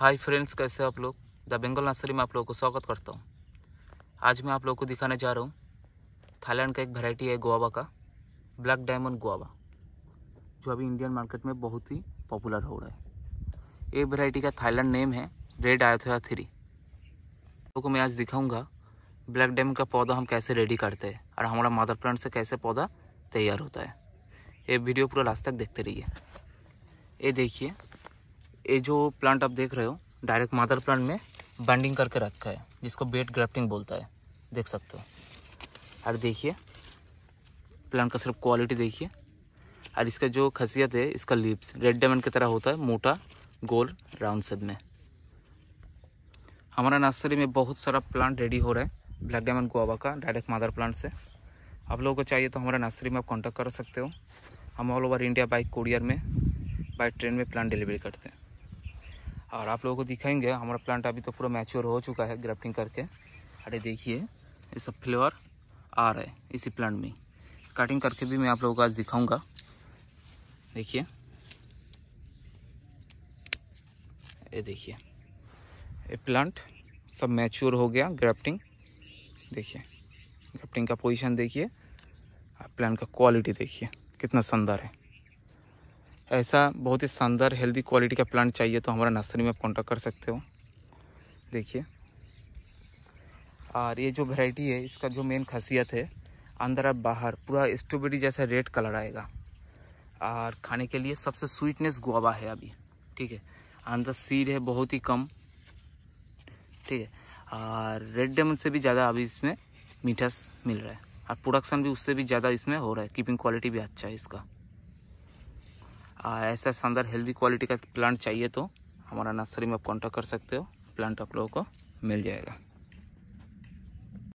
hi friends कैसे आप लोग द बंगल नर्सरी में आप लोगों को स्वागत करता हूँ आज मैं आप लोगों को दिखाने जा रहा हूँ थाईलैंड का एक वैरायटी है गुआवा का ब्लैक डायमंड गुआवा जो अभी इंडियन मार्केट में बहुत ही पॉपुलर हो रहा है ये वैरायटी का थाईलैंड नेम है रेड आयोथोया थ्री लोगों को मैं आज दिखाऊँगा ब्लैक डायमंड का पौधा हम कैसे रेडी करते हैं और हमारा मदर प्लांट से कैसे पौधा तैयार होता है ये वीडियो पूरा लास्ट तक देखते रहिए ये देखिए ये जो प्लांट आप देख रहे हो डायरेक्ट मादर प्लांट में बाइंडिंग करके रखा है जिसको बेट ग्राफ्टिंग बोलता है देख सकते हो और देखिए प्लांट का सिर्फ क्वालिटी देखिए और इसका जो खासियत है इसका लिप्स रेड डायमंड की तरह होता है मोटा गोल राउंड सब में हमारा नर्सरी में बहुत सारा प्लांट रेडी हो रहा है ब्लैक डायमंड गुआवा का डायरेक्ट मादर प्लांट से आप लोगों को चाहिए तो हमारा नर्सरी में आप कॉन्टैक्ट कर सकते हो हम all over India by courier में बाई ट्रेन में प्लांट डिलीवरी करते हैं और आप लोगों को दिखाएंगे हमारा प्लांट अभी तो पूरा मैच्योर हो चुका है ग्राफ्टिंग करके अरे देखिए ये सब फ्लेवर आ रहा है इसी प्लांट में कटिंग करके भी मैं आप लोगों को आज दिखाऊंगा देखिए ये देखिए ये प्लांट सब मैच्योर हो गया ग्राफ्टिंग देखिए ग्राफ्टिंग का पोजीशन देखिए और प्लांट का क्वालिटी देखिए कितना शानदार है ऐसा बहुत ही शानदार हेल्दी क्वालिटी का प्लांट चाहिए तो हमारा नर्सरी में आप कॉन्टैक्ट कर सकते हो देखिए और ये जो वेराइटी है इसका जो मेन खासियत है अंदर और बाहर पूरा स्ट्रॉबेरी जैसा रेड कलर आएगा और खाने के लिए सबसे स्वीटनेस गुआवा है अभी ठीक है अंदर सीड है बहुत ही कम ठीक है और रेड डेमन से भी ज़्यादा अभी इसमें मीठास मिल रहा है और प्रोडक्शन भी उससे भी ज़्यादा इसमें हो रहा है कीपिंग क्वालिटी भी अच्छा है इसका ऐसा शानदार हेल्दी क्वालिटी का प्लांट चाहिए तो हमारा नर्सरी में आप कॉन्टैक्ट कर सकते हो प्लांट आप लोगों को मिल जाएगा